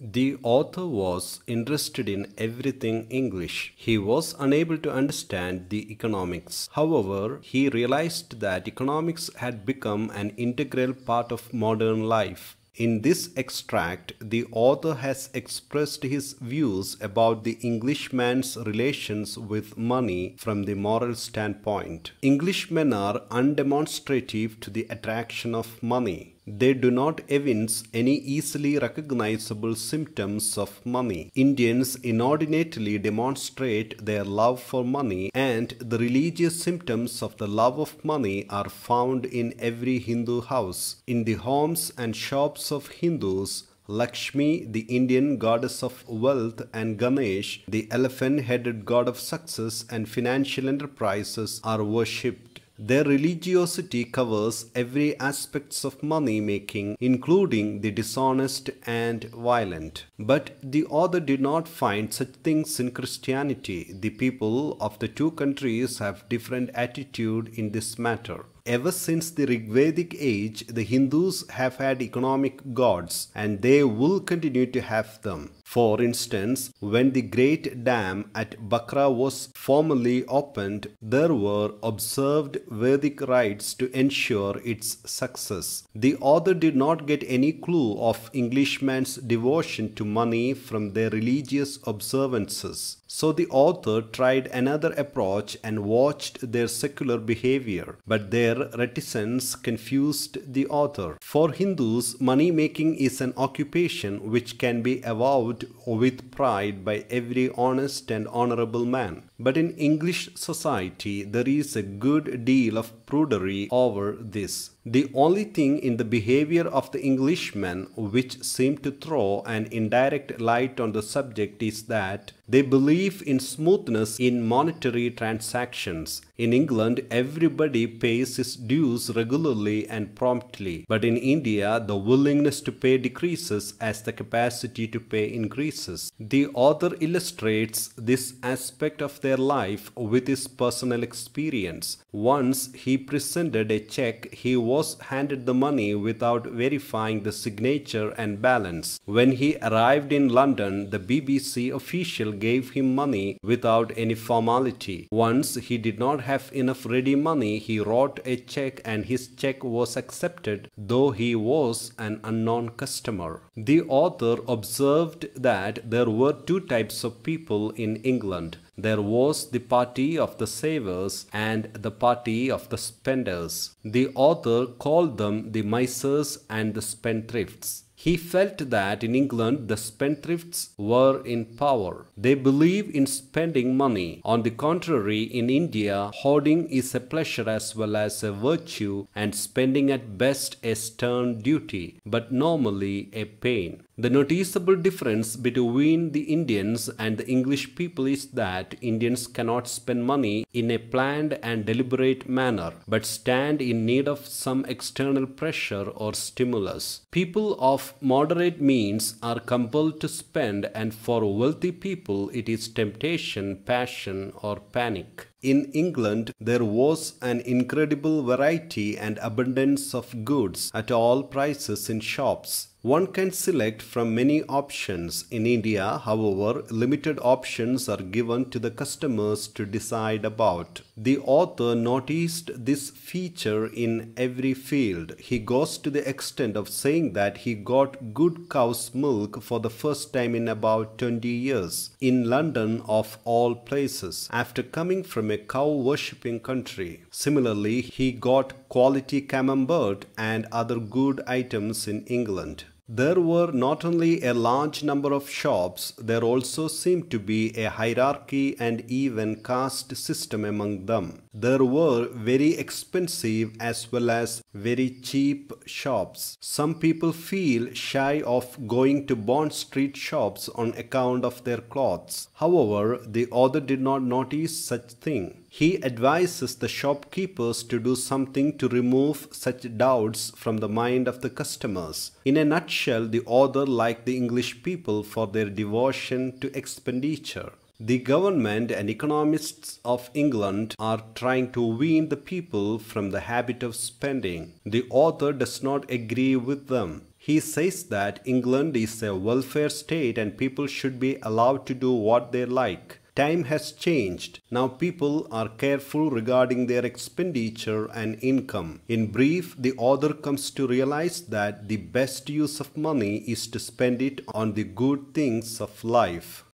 The author was interested in everything English. He was unable to understand the economics. However, he realized that economics had become an integral part of modern life. In this extract, the author has expressed his views about the Englishman's relations with money from the moral standpoint. Englishmen are undemonstrative to the attraction of money. They do not evince any easily recognizable symptoms of money. Indians inordinately demonstrate their love for money and the religious symptoms of the love of money are found in every Hindu house. In the homes and shops of Hindus, Lakshmi, the Indian goddess of wealth, and Ganesh, the elephant headed god of success and financial enterprises, are worshipped. Their religiosity covers every aspects of money making, including the dishonest and violent. But the author did not find such things in Christianity. The people of the two countries have different attitude in this matter ever since the Rigvedic age, the Hindus have had economic gods and they will continue to have them. For instance, when the great dam at Bakra was formally opened, there were observed Vedic rites to ensure its success. The author did not get any clue of Englishmen's devotion to money from their religious observances. So the author tried another approach and watched their secular behavior, but their their reticence confused the author. For Hindus, money making is an occupation which can be avowed with pride by every honest and honorable man. But in English society, there is a good deal of prudery over this. The only thing in the behavior of the Englishmen which seemed to throw an indirect light on the subject is that they believe in smoothness in monetary transactions. In England, everybody pays his dues regularly and promptly, but in India, the willingness to pay decreases as the capacity to pay increases. The author illustrates this aspect of their life with his personal experience. Once he presented a check he was was handed the money without verifying the signature and balance. When he arrived in London, the BBC official gave him money without any formality. Once he did not have enough ready money, he wrote a check and his check was accepted, though he was an unknown customer. The author observed that there were two types of people in England. There was the party of the savers and the party of the spenders. The author called them the misers and the spendthrifts. He felt that in England the spendthrifts were in power. They believe in spending money. On the contrary, in India, hoarding is a pleasure as well as a virtue and spending at best a stern duty, but normally a pain. The noticeable difference between the Indians and the English people is that Indians cannot spend money in a planned and deliberate manner, but stand in need of some external pressure or stimulus. People of moderate means are compelled to spend, and for wealthy people it is temptation, passion, or panic. In England, there was an incredible variety and abundance of goods at all prices in shops. One can select from many options. In India, however, limited options are given to the customers to decide about. The author noticed this feature in every field. He goes to the extent of saying that he got good cow's milk for the first time in about 20 years, in London of all places, after coming from a cow worshipping country. Similarly, he got quality camembert and other good items in England. There were not only a large number of shops, there also seemed to be a hierarchy and even caste system among them. There were very expensive as well as very cheap shops. Some people feel shy of going to Bond Street shops on account of their clothes. However, the author did not notice such thing. He advises the shopkeepers to do something to remove such doubts from the mind of the customers. In a nutshell, the author liked the English people for their devotion to expenditure. The government and economists of England are trying to wean the people from the habit of spending. The author does not agree with them. He says that England is a welfare state and people should be allowed to do what they like. Time has changed. Now people are careful regarding their expenditure and income. In brief, the author comes to realize that the best use of money is to spend it on the good things of life.